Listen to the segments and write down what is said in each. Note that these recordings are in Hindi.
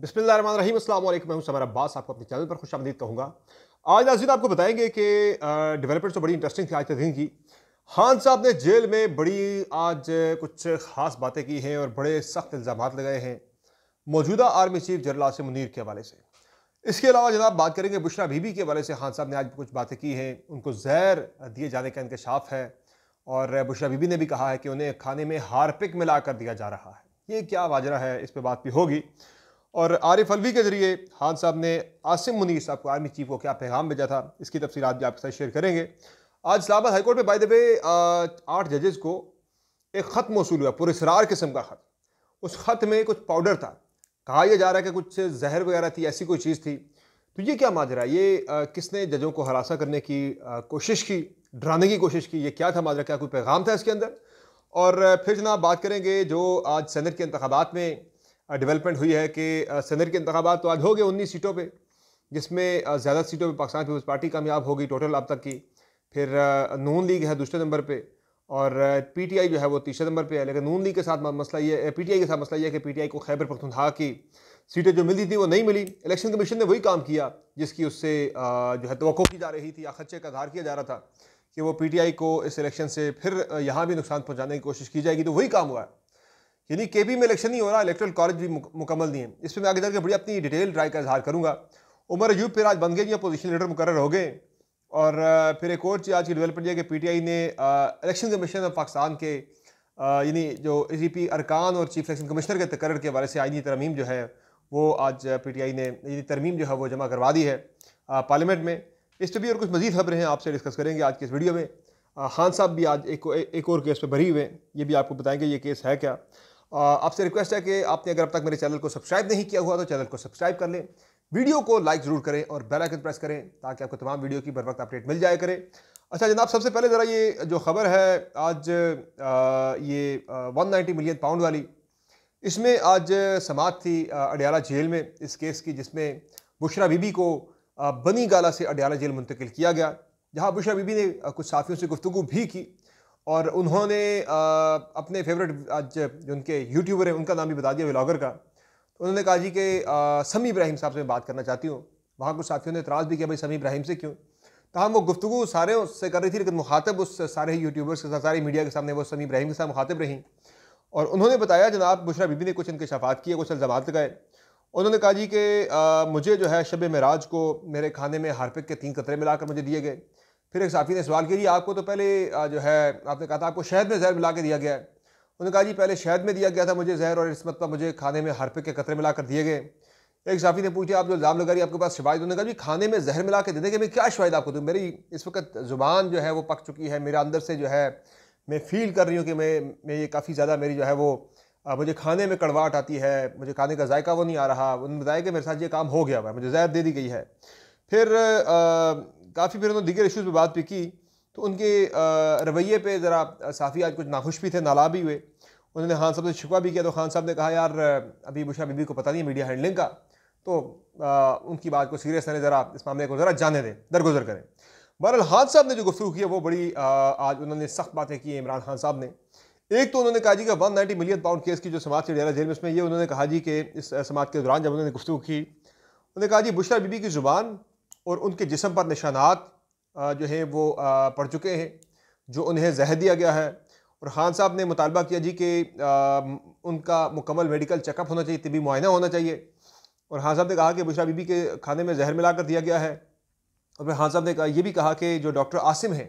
बिस्मिल्लाम अल्लाम मैं समर अब्बास आपको अपने चैनल पर खुश आमदीद कहूँगा आज नाजिन आपको बताएंगे कि डेवलपमेंट तो बड़ी इंटरेस्टिंग थी आज के दिन की खान साहब ने जेल में बड़ी आज कुछ ख़ास बातें की हैं और बड़े सख्त इल्ज़ाम लगाए हैं मौजूदा army chief general Asim Munir के हवाले से इसके अलावा जनाब बात करेंगे बुशरा बीबी के हवाले से खान साहब ने आज कुछ बातें की हैं उनको जहर दिए जाने का इंकशाफ है और बुशरा बीबी ने भी कहा है कि उन्हें खाने में हार पिक मिला कर दिया जा रहा है ये क्या वाजरा है इस पर बात भी होगी और आरिफ अलवी के जरिए खान साहब ने आसिम मुनीर साहब को आर्मी चीफ को क्या पैगाम भेजा था इसकी तफसी भी आपके साथ शेयर करेंगे आज इस्लाबाद हाईकोर्ट में बाई द आठ जजेस को एक ख़त मौसू हुआ पुरसरार किस्म का ख़त उस ख़त में कुछ पाउडर था कहा यह जा रहा है कि कुछ जहर वगैरह थी ऐसी कोई चीज़ थी तो ये क्या माजरा ये आ, किसने जजों को हरासा करने की आ, कोशिश की डराने की कोशिश की ये क्या था माजरा क्या कोई पैगाम था इसके अंदर और फिर जनाब बात करेंगे जो आज सेनेट के इंतबात में डेवलपमेंट हुई है कि सदर के इंतबात तो आज हो गए उन्नीस सीटों पर जिसमें ज़्यादा सीटों पर पाकिस्तान पीपल्स पार्टी कामयाब होगी टोटल अब तक की फिर नून लीग है दूसरे नंबर पर और पीटीआई जो है वो तीसरे नंबर पे है लेकिन नून लीग के साथ मसला ये पीटीआई के साथ मसला ये है कि पीटीआई को खैबर पख्तनहा की सीटें जो मिलती थी वो नहीं मिली इलेक्शन कमीशन ने वही काम किया जिसकी उससे जो है तो की जा रही थी या खदचे का आधार किया जा रहा था कि वो पीटीआई को इस इलेक्शन से फिर यहाँ भी नुकसान पहुँचाने की कोशिश की जाएगी तो वही काम हुआ है यानी के बी में इलेक्शन नहीं हो रहा इलेक्ट्रल कॉलेज भी मुकम्मल नहीं है इस पर मैं आगे जाकर बड़ी अपनी डिटेल ड्राई का इजहार करूँगा उमर अयूब फिर आज बन गए जी अपोजिशन लीडर मुकर हो गए और फिर एक और चीज़ आज की डेवलपमेंट यह कि पी टी आई ने इलेक्शन कमीशन ऑफ पाकिस्तान के यानी जो ए जी पी अरकान और चीफ इलेक्शन कमिश्नर के तकर के हवाले से आईनी तरमीम जो है वो आज पी टी आई ने यानी तरमीम जो है वो जमा करवा दी है पार्लियामेंट में इस पर भी और कुछ मजीद खबरें हैं आपसे डिस्कस करेंगे आज के इस वीडियो में खान साहब भी आज एक एक और केस पर भरी हुए हैं ये भी आपको बताएंगे ये केस है क्या आपसे रिक्वेस्ट है कि आपने अगर अब तक मेरे चैनल को सब्सक्राइब नहीं किया हुआ तो चैनल को सब्सक्राइब कर लें वीडियो को लाइक ज़रूर करें और बेल आइकन प्रेस करें ताकि आपको तमाम वीडियो की बर वक्त अपडेट मिल जाए करें अच्छा जनाब सबसे पहले ज़रा ये जो खबर है आज ये वन नाइन्टी मिलियन पाउंड वाली इसमें आज समाप्त थी अडयाला जेल में इस केस की जिसमें बुशरा बीबी को बनी गाला से अडयाला जेल मुंतकिल किया गया जहाँ बुशरा बीबी ने कुछ साथियों से गुफ्तु भी की और उन्होंने अपने फेवरेट आज जो उनके यूट्यूबर हैं उनका नाम भी बता दिया व्लागर का तो उन्होंने कहा जी कि समी इब्राहिम साहब से बात करना चाहती हूँ वहाँ कुछ साथियों ने इतराज़ भी किया भाई समी इब्राहिम से क्यों तो हम हाँ, वो गुफ्तु सारे उससे कर रही थी लेकिन मुखातब उस सारे यूट्यूबर्स के साथ सारे मीडिया के सामने वो समी इब्राहिम के साथ मुखातब रहीं और उन्होंने बताया जनाब बुशरा बीबी ने कुछ शफात किए कुछ इल्ज़ाम लगाए उन्होंने कहा जी कि मुझे जो है शब मराज को मेरे खाने में हारपिक के तीन कतरे मिलाकर मुझे दिए गए फिर एक साफ़ी ने सवाल किया जी आपको तो पहले जो है आपने कहा था आपको शहद में जहर मिला के दिया गया है उन्होंने कहा जी पहले शहद में दिया गया था मुझे जहर और इस मतलब मुझे खाने में हरपे के कतरे मिला कर दिए गए एक साफ़ी ने पूछा आप जो इल्ज़ाम लगा रही आपके पास शिवायद तो उन्होंने कहा जी खाने में जहर मिला के देने के मैं क्या शिवायद आपको दूँ तो मेरी इस वक्त ज़ुबान जो है वो पक चुकी है मेरे अंदर से जो है मैं फ़ील कर रही हूँ कि मैं मैं ये काफ़ी ज़्यादा मेरी जो है वो आ, मुझे खाने में कड़वाहट आती है मुझे खाने का जायका वो नहीं आ रहा उन्होंने बताया कि मेरे साथ ये काम हो गया हुआ है मुझे जहर दे दी गई है फिर काफ़ी फिर उन्होंने दीगर इश्यूज़ पर बात भी की तो उनके रवैये पे ज़रा साफ़ी आज कुछ नाखुश भी थे नाला भी हुए उन्होंने खान साहब से शिकवा भी किया तो खान साहब ने कहा यार अभी बुशा बीबी को पता नहीं मीडिया हैंडलिंग का तो आ, उनकी बात को सीरियस लें ज़रा इस मामले को ज़रा जाने दें दरगुजर करें बहरहाल खान साहब ने जो गुफ्तु की है वो बड़ी आ, आज उन्होंने सख्त बातें की इमरान खान साहब ने एक तो उन्होंने कहा जी कि one ninety million pound case की जो समाज से डेरा जेल में उसमें ये उन्होंने कहा जी कि इस समाज के दौरान जब उन्होंने गुफ्तु की उन्होंने कहा जी बुशरा बीबी की ज़ुबान और उनके जिसम पर निशानात जो हैं वो पड़ चुके हैं जो उन्हें जहर दिया गया है और खान साहब ने मुतालबा किया जी कि उनका मुकम्मल मेडिकल चेकअप होना चाहिए तबी मुआन होना चाहिए और खान साहब ने कहा कि बुशरा बीबी के खाने में जहर मिलाकर दिया गया है और फिर खान साहब ने कहा ये भी कहा कि जो डॉक्टर आसिम हैं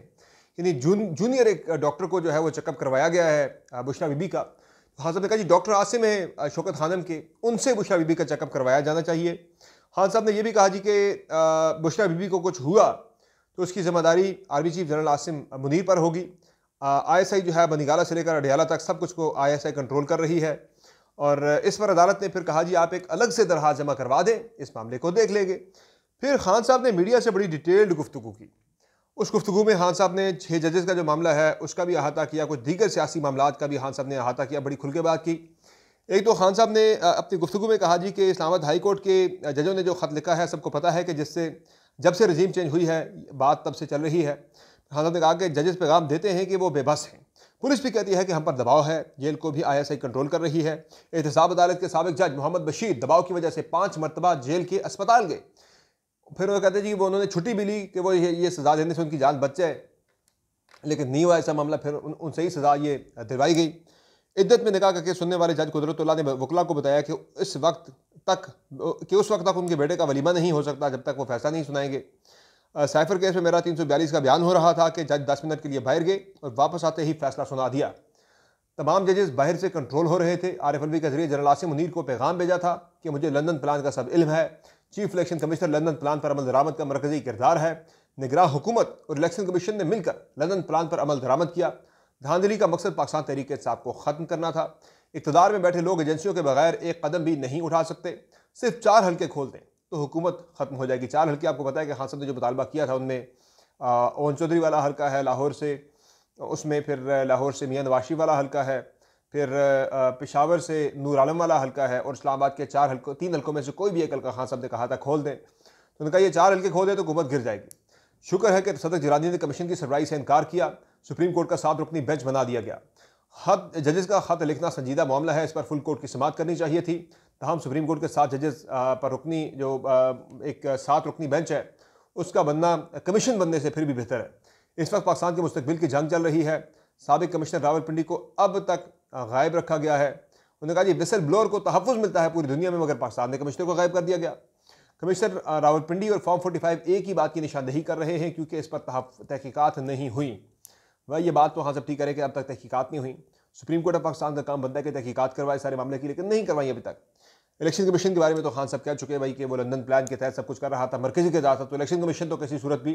यानी जून जूनियर एक डॉक्टर को जो है वो चेकअप करवाया गया है बुशरा बीबी का तो खान साहब ने कहा जी डॉक्टर आसिम है शोकत खानम के उनसे बुशरा बीबी का चेकअप करवाया जाना चाहिए खान साहब ने यह भी कहा जी कि बुशरा बीबी को कुछ हुआ तो उसकी जिम्मेदारी army chief general Asim Munir पर होगी आईएसआई जो है बनीगाला से लेकर अडियाला तक सब कुछ को आईएसआई कंट्रोल कर रही है और इस पर अदालत ने फिर कहा जी आप एक अलग से दरहाज़ जमा करवा दें इस मामले को देख लेंगे फिर खान साहब ने मीडिया से बड़ी डिटेल्ड गुफ्तु की उस गुफ्तु में खान साहब ने छः जजेस का जो मामला है उसका भी अहाता किया कुछ दीगर सियासी मामला का भी खान साहब ने अहाता किया बड़ी खुल के बात की एक तो खान साहब ने अपनी गुफ्तु में कहा जी कि इस्लामाबाद हाई कोर्ट के जजों ने जो ख़त लिखा है सबको पता है कि जिससे जब से रजीम चेंज हुई है बात तब से चल रही है खान साहब ने कहा कि जजेस पैगाम देते हैं कि वो बेबस हैं पुलिस भी कहती है कि हम पर दबाव है जेल को भी आई कंट्रोल कर रही है एहतसाब अदालत के सबक जज मोहम्मद बशीर दबाव की वजह से पाँच मरतबा जेल के अस्पताल गए फिर वो कहते हैं जी वो उन्होंने छुट्टी भी ली कि वो ये, ये सज़ा देने से उनकी जान बच जाए लेकिन नहीं हुआ ऐसा मामला फिर उन, उनसे ही सज़ा ये दिलवाई गई इद्दत में निकाह करके सुनने वाले जज कुदरत ने वकला को बताया कि इस वक्त तक कि उस वक्त तक उनके बेटे का वलीमा नहीं हो सकता जब तक वो फैसला नहीं सुनाएंगे साइफर केस में मेरा तीन सौ बयालीस का बयान हो रहा था कि जज दस मिनट के लिए बाहर गए और वापस आते ही फैसला सुना दिया तमाम जजेस बाहर से कंट्रोल हो रहे थे आर एफ एलवी के जरिए जनरल आसिम मुनीर को पैगाम भेजा था कि मुझे लंदन प्लान का सब इल्म है chief election commissioner London plan पर अमल दरामद का मरकजी किरदार है निगरान हुकूमत और इलेक्शन कमीशन ने मिलकर लंदन प्लान पर अमल दरामद किया धांधली का मकसद पाकिस्तान तहरीक साहब को ख़त्म करना था इकतदार में बैठे लोग एजेंसियों के बगैर एक कदम भी नहीं उठा सकते सिर्फ चार हल्के खोल दें तो हुकूमत ख़त्म हो जाएगी चार हल्के आपको पता है कि खान साहब ने जो मुतालबा किया था उनमें ओन चौधरी वाला हल्का है लाहौर से उसमें फिर लाहौर से मियाँ नवाशी वाला हल्का है फिर पिशावर से नूर आलम वाला हल्का है और इस्लामाबाद के चार हल्कों तीन हल्कों में से कोई भी एक हल्का खान साहब ने कहा था खोल दें तो उनका ये चार हल्के खोल दें तो हुकूमत गिर जाएगी शुक्र है कि सदर जरानी ने कमीशन की सरप्राइज से इनकार किया सुप्रीम कोर्ट का सात रुकनी बेंच बना दिया गया हद जजेस का खत लिखना संजीदा मामला है इस पर फुल कोर्ट की समात करनी चाहिए थी तहम सुप्रीम कोर्ट के सात जजेस पर रुकनी जो एक सात रुकनी बेंच है उसका बनना कमीशन बनने से फिर भी बेहतर है इस वक्त पाकिस्तान के मुस्तबिल की जंग चल रही है सबक कमिश्नर रावलपिंडी को अब तक गायब रखा गया है उन्होंने कहा कि विसल ब्लोअर को तहफ़ मिलता है पूरी दुनिया में मगर पाकिस्तान ने कमिश्नर को गायब कर दिया गया कमिश्नर रावलपिंडी और फॉर्म फोर्टी फाइव ए की बात की निशानदेही कर रहे हैं क्योंकि इस पर तहकीकत नहीं हुई वह ये बात तो हाँ सब ठीक करे कि अब तक तहकीकत नहीं हुई सुप्रीम कोर्ट ऑफ पाकिस्तान का काम बनता है कि तहकीकत करवाए सारे मामले की लेकिन नहीं करवाई अभी तक इलेक्शन कमीशन के बारे में तो खान हाँ साहब कह चुके हैं भाई कि वो लंदन प्लान के तहत सब कुछ कर रहा था मरकजी के था तो इलेक्शन कमीशन तो किसी सूरत भी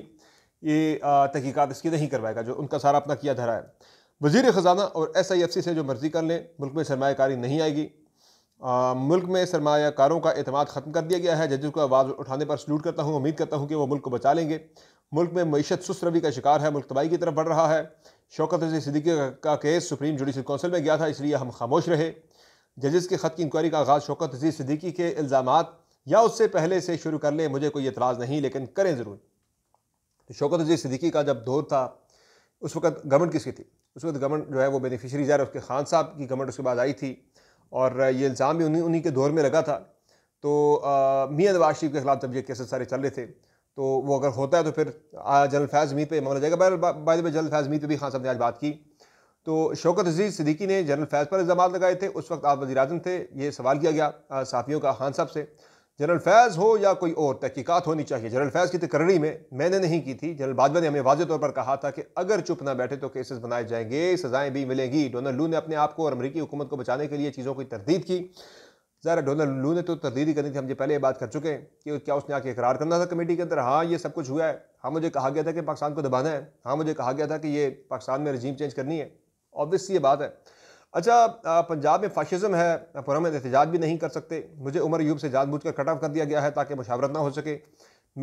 ये तहकीकत इसकी नहीं करवाएगा जो उनका सारा अपना किया धरा है वजीर ख़जाना और एस आई एफ सी से जो मर्ज़ी कर लें मुल्क में सरमाकारी नहीं आएगी आ, मुल्क में सरमाकारों का अतमाद ख़त्म कर दिया गया है जजों को आवाज़ उठाने पर सल्यूट करता हूँ उम्मीद करता हूँ कि वो मुल्क को बचा लेंगे मुल्क में मीशत सुस्त रवि का शिकार है मुल्क तबाही की तरफ बढ़ रहा है शौकत रजी सिद्दीकी का केस सुप्रीम जुडिशल काउंसिल में गया था इसलिए हम खामोश रहे जजेस के ख़त की इंक्वायरी का आगाज़ शौकत रजी सिद्दीकी के इल्ज़ाम या उससे पहले से शुरू कर लें मुझे कोई एतराज़ नहीं लेकिन करें ज़रूर तो शौकत रजी सिद्दीकी का जब दौर था उस वक्त गवर्नमेंट किसकी थी उस वक्त गवर्नमेंट जो है वो बेनिफिशरी है उसके खान साहब की गवर्नमेंट उसके बाद आई थी और ये इल्ज़ाम भी उन्हीं उन्हीं के दौर में लगा था तो मियाँ नवाज शरीफ के खिलाफ जब ये केसेस सारे चल रहे थे तो वो अगर होता है तो फिर जनरल फैज़ मीत पर मामला जाएगा बाद में जनरल फैज़ मीत पर भी खान साहब ने आज बात की तो शौकत अजीज़ सिद्दीकी ने जनरल फैज़ पर इल्ज़ाम लगाए थे उस वक्त आप वजी अजम थे ये सवाल किया गया साफ़ियों का खान साहब से जनरल फैज़ हो या कोई और तहकीक़त होनी चाहिए जनरल फैज़ की तकर्री में मैंने नहीं की थी जनरल बाजवा ने हमें वाजे तौर पर कहा था कि अगर चुप ना बैठे तो केसेस बनाए जाएंगे सज़ाएं भी मिलेंगी डोनाल्ड लू ने अपने आप को और अमरीकी हुकूमत को बचाने के लिए चीज़ों की तरदीद की ज़ाहिर डोनाल्ड लू ने तो तरदीदी करनी थी हम जो पहले ये बात कर चुके हैं कि क्या उसने आके इकरार करना था कमेटी के अंदर हाँ ये सब कुछ हुआ है हाँ मुझे कहा गया था कि पाकिस्तान को दबाना है हाँ मुझे कहा गया था कि ये पाकिस्तान में रजीम चेंज करनी है ऑब्वियसली ये बात है अच्छा पंजाब में फाशिज़म है पुरम एहतजाज भी नहीं कर सकते मुझे उमर यूब से बूझ कर कट ऑफ कर दिया गया है ताकि मुशावरत ना हो सके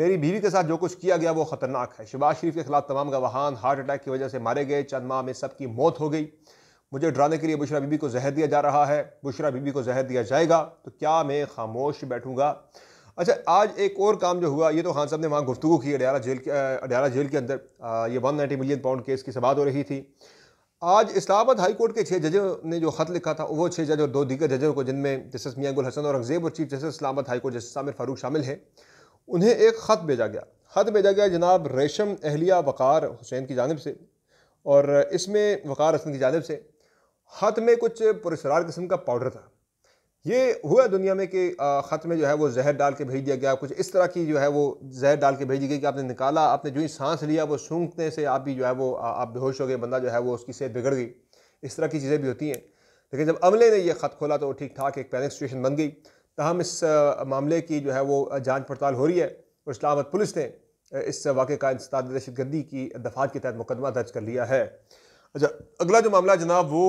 मेरी बीवी के साथ जो कुछ किया गया वो ख़तरनाक है शबाज शरीफ के खिलाफ तमाम गवाहान हार्ट अटैक की वजह से मारे गए चंद माह में सबकी मौत हो गई मुझे डराने के लिए बुशरा बीबी को जहर दिया जा रहा है बुशरा बीबी को जहर दिया जाएगा तो क्या मैं खामोश बैठूंगा अच्छा आज एक और काम जो हुआ ये तो खान साहब ने वहाँ गुफ्तु की अडियाला जेल के अडियाला जेल के अंदर ये one ninety million pound case की सबात हो रही थी आज इस्लामाबाद हाई कोर्ट के छः जजों ने जो ख़त लिखा था वो छः जज और दो दीगर जजों को जिनमें जस्टिस मियाँ गुल हसन और अगजेब और chief justice Islamabad high court justice Aamir Farooq शामिल हैं उन्हें एक ख़त भेजा गया ख़त भेजा गया जनाब रेशम अहलिया वक़ार हुसैन की जानब से और इसमें वक़ार हसन की जानब से ख़त में कुछ पुरस्कार किस्म का पाउडर था ये हुआ दुनिया में कि ख़त में जो है वो जहर डाल के भेज दिया गया कुछ इस तरह की जो है वो जहर डाल के भेजी गई कि आपने निकाला आपने जो ही सांस लिया वो सूंघने से आप भी जो है वो आप बेहोश हो गए बंदा जो है वो उसकी सेहत बिगड़ गई इस तरह की चीज़ें भी होती हैं लेकिन जब अमले ने यह ख़त खोला तो ठीक ठाक एक पैनिक सिचुएशन बन गई तहम तो इस मामले की जो है वो जाँच पड़ताल हो रही है और इस्लामाबाद पुलिस ने इस वाक़े का दहशत गर्दी की दफात के तहत मुकदमा दर्ज कर लिया है अच्छा अगला जो मामला जनाब वो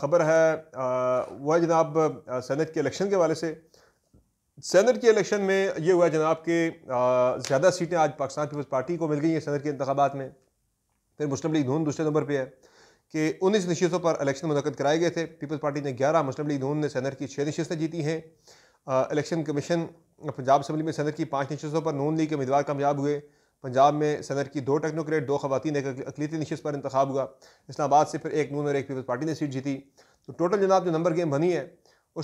ख़बर है वह है जनाब सेनेट के इलेक्शन के हवाले से सेनेट के इलेक्शन में ये हुआ जनाब के ज़्यादा सीटें आज पाकिस्तान पीपल्स पार्टी को मिल गई हैं सेनेट के इंतबात में फिर मुस्लिम लीग नून दूसरे नंबर पर है कि उन्नीस नशीतों पर इलेक्शन मुनद कराए गए थे पीपल्स पार्टी ने ग्यारह मुस्लिम लीग नून ने सेनेट की छः नशस्तें जीती हैं इलेक्शन कमीशन पंजाब असम्बली में सेनेट की पाँच नशस्तों पर नून लीग के उम्मीदवार कामयाब हुए पंजाब में सदर की दो टेक्नोक्रेट दो खवतिन एक अकलीती नशस्त पर इंतखब हुआ इस्लाबाद से फिर एक नून और एक पीपल्स पार्टी ने सीट जीती तो टोटल जनाब जो नंबर गेम बनी है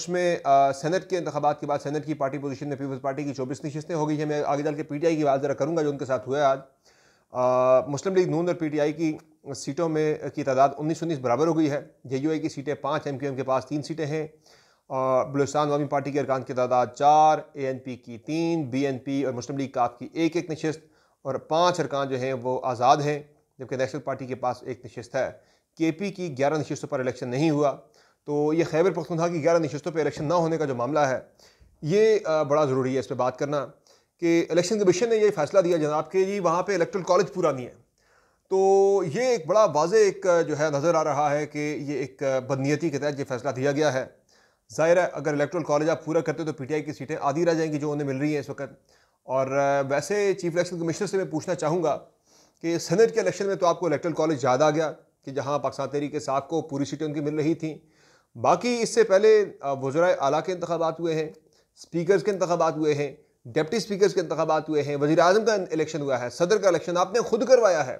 उसमें सेनेट के इंतबात के बाद सेनेट की पार्टी पोजीशन में पीपल्स पार्टी की चौबीस नशस्तें हो गई है मैं आगे चल के पी टी आई की बात ज़रा करूँगा जो उनके साथ हुआ है आज आ, मुस्लिम लीग नून और पी टी आई की सीटों में की तादाद उन्नीस उन्नीस बराबर हो गई है जे यू आई की सीटें पाँच एम क्यू एम के पास तीन सीटें हैं और बलुस्तान पार्टी के अरकान की तादाद चार ए एन पी की तीन बी एन पी और मुस्लिम लीग काफ की एक एक नशस्त और पाँच अरकान जो हैं वो आज़ाद हैं जबकि नेशनल पार्टी के पास एक नशस्त है के पी की ग्यारह नशस्तों पर इलेक्शन नहीं हुआ तो ये खैबर था कि ग्यारह नशस्तों पर इलेक्शन ना होने का जो मामला है ये बड़ा ज़रूरी है इस पर बात करना कि इलेक्शन कमीशन ने यह फैसला दिया जनाब के जी वहाँ पर इलेक्ट्रल कॉलेज पूरा नहीं है तो ये एक बड़ा वाज एक जो है नज़र आ रहा है कि ये एक बदनीति के तहत ये फैसला दिया गया है ज़ाहिर है अगर इलेक्ट्रल कॉलेज आप पूरा करते हो तो पीटीआई की सीटें आधी रह जाएंगी जो उन्हें मिल रही हैं इस वक्त और वैसे चीफ इलेक्शन कमिश्नर से मैं पूछना चाहूँगा कि सेनेट के इलेक्शन में तो आपको इलेक्ट्रल कॉलेज याद आ गया कि जहाँ पाकिस्तान तहरीक साहब को पूरी सीटें उनकी मिल रही थी बाकी इससे पहले वज्रा अला के इंतबात हुए हैं स्पीकर्स के इंतबात हुए हैं डिप्टी स्पीकर्स के इंतबात हुए हैं वजी अजम का इलेक्शन हुआ है सदर का इलेक्शन आपने खुद करवाया है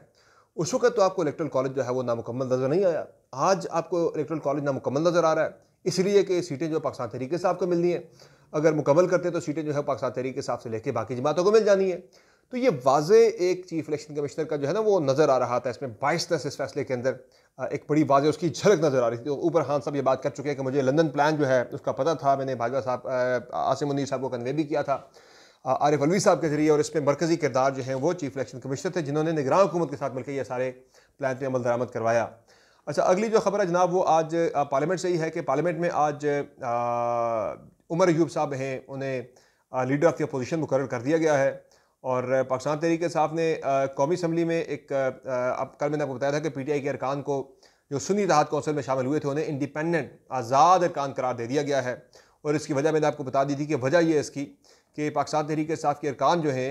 उस वक्त तो आपको इलेक्ट्रल कॉलेज जो है वो नामुकम्मल नज़र नहीं आया आज आपको इलेक्ट्रल कॉलेज नामुकम्मल नज़र आ रहा है इसलिए कि सीटें जो पाकिस्तान तरीके से आपको मिल रही हैं अगर मुकम्मल करते तो सीटें जो है पाकिस्तान तहरीक साफ से लेके बाकी जमातों को मिल जानी है तो ये वाज एक चीफ इलेक्शन कमिश्नर का जो है ना वो नज़र आ रहा था इसमें बाईस दस इस फैसले के अंदर एक बड़ी वाजह उसकी झलक नज़र आ रही थी तो ऊपर खान साहब ये बात कर चुके हैं कि मुझे लंदन प्लान जो है उसका पता था मैंने भाजपा साहब आसिम मुनीर साहब को कन्वे भी किया था आरिफ अलवी साहब के जरिए और इसमें मरकज़ी किरदार जो है वो चीफ इलेक्शन कमिश्नर थे जिन्होंने निगरान हुकूमत के साथ मिलकर ये सारे प्लान पर अमल दरामद करवाया अच्छा अगली जो खबर है जनाब वो आज पार्लियामेंट से ही है कि पार्लियामेंट में आज उमर यूब साहब हैं उन्हें लीडर ऑफ द अपोजिशन मुकर कर दिया गया है और पाकिस्तान तहरीक साहब ने कौमी असम्बली में एक अब कल मैंने आपको बताया था कि पी टी आई के अरकान को जो सुनी इतिहाद कौंसिल में शामिल हुए थे उन्हें इंडिपेंडेंट आज़ाद अरकान करार दे दिया गया है और इसकी वजह मैंने आपको बता दी थी कि वजह यह इसकी कि पाकिस्तान तहरीक साहब के अरकान जो हैं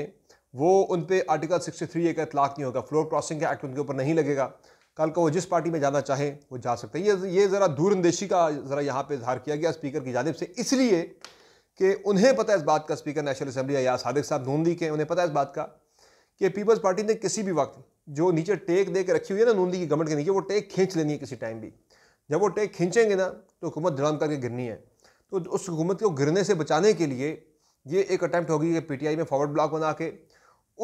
वो उन पर आर्टिकल सिक्सटी थ्री ए का इतलाक़ नहीं होगा फ्लोर क्रॉसिंग का एक्ट उनके ऊपर नहीं लगेगा कल को वो जिस पार्टी में जाना चाहें वो जा सकते हैं ये ये ज़रा दूरंदेशी का ज़रा यहाँ पे इजहार किया गया स्पीकर की जानब से इसलिए कि उन्हें पता है इस बात का स्पीकर नेशनल असम्बली या सादिक साहब नून लीग के उन्हें पता है इस बात का कि पीपल्स पार्टी ने किसी भी वक्त जो नीचे टेक दे के रखी हुई है ना नून लीग की गवर्नमेंट के नीचे वो टेक खींच लेनी है किसी टाइम भी जब वो टेक खींचेंगे ना तो हुकूमत धड़ाम करके गिरनी है तो उस हुकूमत को गिरने से बचाने के लिए ये एक अटैम्प्ट होगी कि पीटीआई में फॉरवर्ड ब्लॉक बना के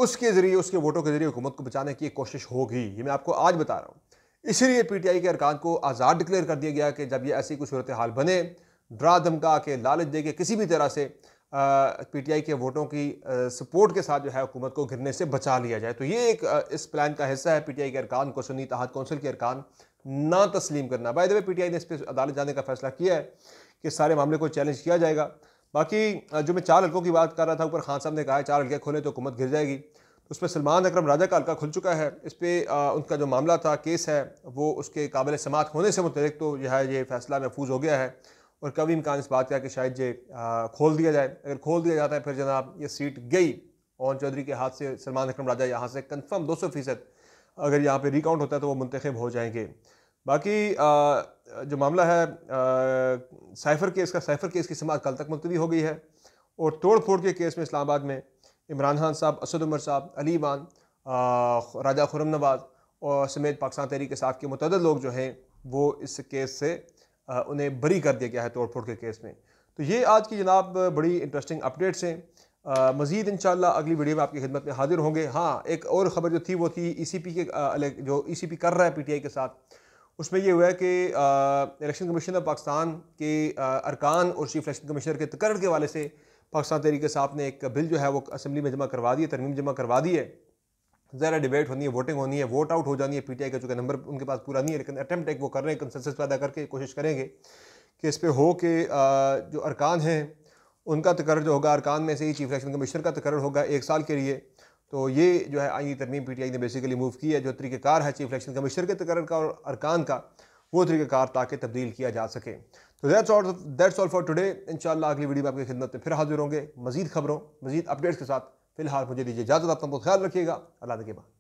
उसके ज़रिए उसके वोटों के ज़रिए हुकूमत को बचाने की कोशिश होगी ये मैं आपको आज बता रहा हूँ इसीलिए पी टी आई के अरकान को आज़ाद डिक्लेयर कर दिया गया कि जब ये ऐसी कोई सूरत हाल बने ड्रा धमका के लालच दे के किसी भी तरह से पी टी आई के वोटों की सपोर्ट के साथ जो है हुकूमत को घिरने से बचा लिया जाए तो ये एक इस प्लान का हिस्सा है पी टी आई के अरकान को सुनी तहत कौंसिल के अरकान ना तस्लीम करना by the way P T I ने इस पर अदालत जाने का फैसला किया है कि सारे मामले को चैलेंज किया जाएगा बाकी जो मैं चार हल्कों की बात कर रहा था ऊपर खान साहब ने कहा है चार हल्के खोले तो हुकूमत गिर जाएगी तो उस पर सलमान अक्रम राजा का हल्का खुल चुका है इस पर उनका जो मामला था केस है वो उसके काबिल समात होने से मुतल तो यह है ये फैसला महफूज हो गया है और कभी इम्कान इस बात का कि शायद ये खोल दिया जाए अगर खोल दिया जाता है फिर जनाब ये सीट गई ओन चौधरी के हाथ से सलमान अक्रम राजा यहाँ से कन्फर्म दो सौ फ़ीसद अगर यहाँ पर रिकाउंट होता है तो वो मुंतखब हो जाएंगे बाकी आ, जो मामला है साइफर केस का साइफर केस की समाज कल तक मुलतवी हो गई है और तोड़ फोड़ के केस में इस्लामाबाद में इमरान खान साहब असद उमर साहब अली मान राजा खुरम नवाज और समेत पाकिस्तान तहरीक साहब के मतद लोग जो हैं वो इस केस से आ, उन्हें बरी कर दिया गया है तोड़ फोड़ के केस में तो ये आज की जनाब बड़ी इंटरेस्टिंग अपडेट्स हैं मज़ीद इन अगली वीडियो में आपकी खिदमत में हाजिर होंगे हाँ एक और ख़बर जो थी वो थी ई सी पी के आ, जो ई सी पी कर रहा है पी टी आई के साथ उसमें यह हुआ है कि इलेक्शन कमीशन ऑफ पाकिस्तान के अरकान और चीफ इलेक्शन कमिश्नर के तकरर के हवाले से पाकिस्तान तरीके साहब ने एक बिल जो है वो असम्बली में जमा करवा दी है तरमीम जमा करवा दी है ज़रा डिबेट होनी है वोटिंग होनी है वोट आउट हो जानी है पी टी आई का चूँकि नंबर उनके पास पूरा नहीं है लेकिन अटैम्प्ट वो कर रहे हैं कंसेंसस पैदा करके कोशिश करेंगे कि इस पर हो के जो अरकान हैं उनका तकर जो होगा अरकान में से ही चीफ इलेक्शन कमिश्नर का तकर होगा एक साल के लिए तो ये जो है आइनी तरमीम पी टी आई ने बेसिकली मूव की है जो तरीक़ेकार है चीफ इलेक्शन कमिश्नर के तकरण का और अरकान का वो तरीक़ेकार ताकि तब्दील किया जा सके तो that's all that's all for today इन अगली वीडियो में आपकी खिदमत में फिर हाजिर होंगे मजीद खबरों मजीद अपडेट्स के साथ फिलहाल मुझे दीजिए इजाज़त आपका बहुत ख्याल रखिएगा अल्लाह के बाद